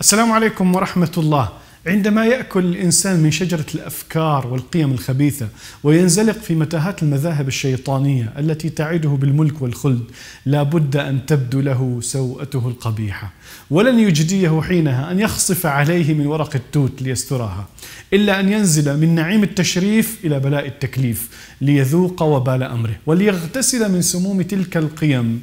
السلام عليكم ورحمة الله عندما يأكل الإنسان من شجرة الأفكار والقيم الخبيثة وينزلق في متاهات المذاهب الشيطانية التي تعده بالملك والخلد لا بد أن تبدو له سوءته القبيحة ولن يجديه حينها أن يخصف عليه من ورق التوت ليسترها إلا أن ينزل من نعيم التشريف إلى بلاء التكليف ليذوق وبال أمره وليغتسل من سموم تلك القيم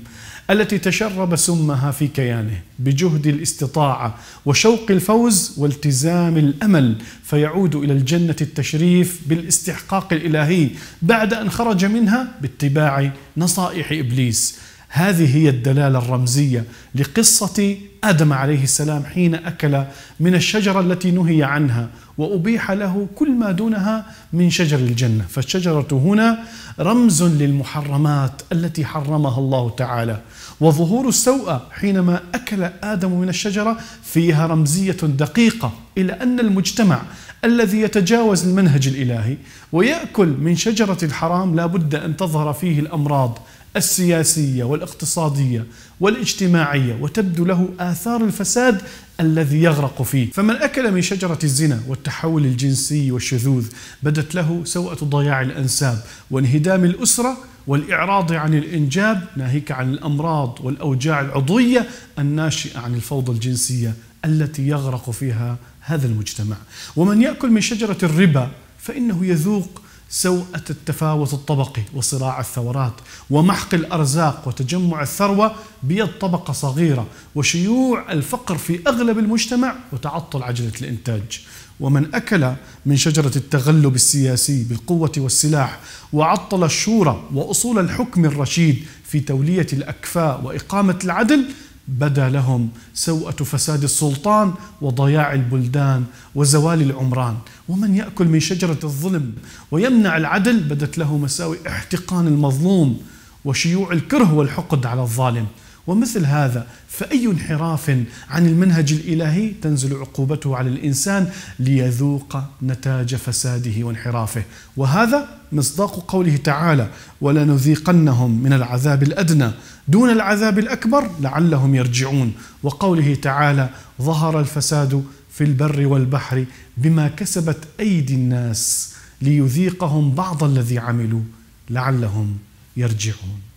التي تشرب سمها في كيانه بجهد الاستطاعه وشوق الفوز والتزام الامل فيعود الى الجنه التشريف بالاستحقاق الالهي بعد ان خرج منها باتباع نصائح ابليس هذه هي الدلاله الرمزيه لقصه ادم عليه السلام حين اكل من الشجره التي نهي عنها وابيح له كل ما دونها من شجر الجنه، فالشجره هنا رمز للمحرمات التي حرمها الله تعالى، وظهور السوء حينما اكل ادم من الشجره فيها رمزيه دقيقه الى ان المجتمع الذي يتجاوز المنهج الالهي وياكل من شجره الحرام لا بد ان تظهر فيه الامراض السياسيه والاقتصاديه والاجتماعيه وتبدو له اثار الفساد الذي يغرق فيه، فمن اكل من شجره الزنا والتحول الجنسي والشذوذ بدت له سوءه ضياع الانساب وانهدام الاسره والإعراض عن الإنجاب ناهيك عن الأمراض والأوجاع العضوية الناشئة عن الفوضى الجنسية التي يغرق فيها هذا المجتمع ومن يأكل من شجرة الربا فإنه يذوق سوءة التفاوت الطبقي وصراع الثورات ومحق الأرزاق وتجمع الثروة بيد طبقة صغيرة وشيوع الفقر في أغلب المجتمع وتعطل عجلة الإنتاج ومن أكل من شجرة التغلب السياسي بالقوة والسلاح وعطل الشورى وأصول الحكم الرشيد في تولية الأكفاء وإقامة العدل بدا لهم سوءة فساد السلطان وضياع البلدان وزوال العمران، ومن يأكل من شجرة الظلم ويمنع العدل بدت له مساوئ احتقان المظلوم وشيوع الكره والحقد على الظالم. ومثل هذا فأي انحراف عن المنهج الإلهي تنزل عقوبته على الإنسان ليذوق نتاج فساده وانحرافه وهذا مصداق قوله تعالى ولنذيقنهم من العذاب الأدنى دون العذاب الأكبر لعلهم يرجعون وقوله تعالى ظهر الفساد في البر والبحر بما كسبت أيدي الناس ليذيقهم بعض الذي عملوا لعلهم يرجعون